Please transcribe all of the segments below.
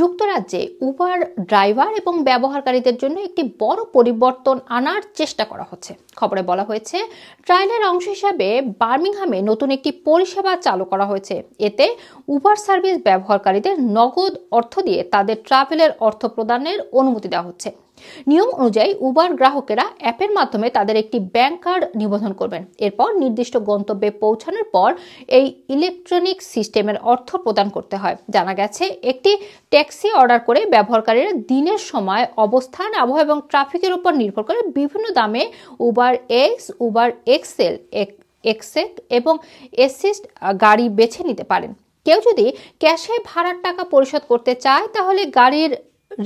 যুক্তরাজ্যে Uber driver এবং ব্যবহারকারীদের জন্য একটি বড় পরিবর্তন আনার চেষ্টা করা হচ্ছে খবরে বলা হয়েছে ট্রায়ালের অংশ হিসাবে বার্মিংহামে নতুন একটি পরিষেবা চালু করা হয়েছে এতে উবার সার্ভিস ব্যবহারকারীদের নগদ অর্থ দিয়ে তাদের ট্রাভেলের অর্থ প্রদানের অনুমতি দেওয়া হচ্ছে নিয়ম অনুযায়ী উবার গ্রাহকেরা অ্যাপের মাধ্যমে তাদের একটি ব্যাংক কার্ড নিবন্ধন করবেন এরপর নির্দিষ্ট গন্তব্যে পৌঁছানোর পর এই ইলেকট্রনিক সিস্টেমের অর্থ প্রদান করতে হয় জানা গেছে একটি ট্যাক্সি অর্ডার করে ব্যবহারকারীরা দিনের সময় অবস্থান আবহাওয়া এবং ট্রাফিকের উপর নির্ভর করে বিভিন্ন দামে উবার এক্স উবার এক্সেল এক্সেক এবং এসিস্ট গাড়ি বেছে নিতে পারেন কেউ যদি ক্যাশে ভাড়ার টাকা পরিশোধ করতে চায় তাহলে গাড়ির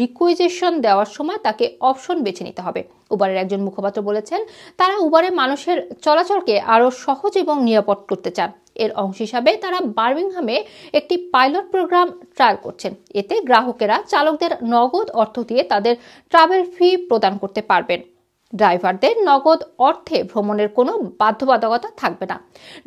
রিকুইজেশন দেওয়ার সময় তাকে অপশন বেছে নিতে হবে উবারের একজন মুখপাত্র বলেছেন তারা উবারে মানুষের চলাচলকে আরও সহজ এবং নিরাপদ করতে চান এর অংশ হিসাবে তারা বার্মিংহামে একটি পাইলট প্রোগ্রাম ট্রায়াল করছেন এতে গ্রাহকেরা চালকদের নগদ অর্থ দিয়ে তাদের ট্রাভেল ফি প্রদান করতে পারবেন ড্রাইভারদের নগদ অর্থে ভ্রমণের কোনো বাধ্যবাধকতা থাকবে না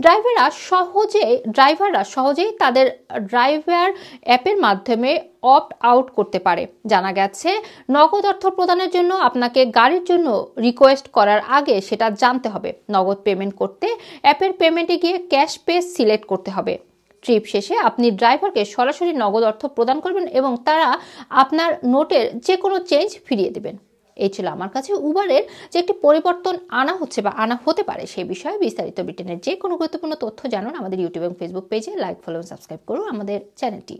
ড্রাইভাররা সহজে ড্রাইভাররা সহজেই তাদের ড্রাইভার অ্যাপের মাধ্যমে অপ্ট আউট করতে পারে জানা গেছে নগদ অর্থ প্রদানের জন্য আপনাকে গাড়ির জন্য রিকোয়েস্ট করার আগে সেটা জানতে হবে নগদ পেমেন্ট করতে অ্যাপের পেমেন্টে গিয়ে ক্যাশ পে সিলেক্ট করতে হবে ট্রিপ শেষে আপনি ড্রাইভারকে সরাসরি নগদ অর্থ প্রদান করবেন এবং তারা আপনার নোটের যে কোনো চেঞ্জ ফিরিয়ে দেবেন এই ছিল আমার কাছে উবারের যে একটি পরিবর্তন আনা হচ্ছে বা আনা হতে পারে সেই বিষয়ে বিস্তারিত ব্রিটেনের যে কোনো গুরুত্বপূর্ণ তথ্য জানুন আমাদের ইউটিউব এবং ফেসবুক পেজে লাইক ফলো সাবস্ক্রাইব করুন আমাদের চ্যানেলটি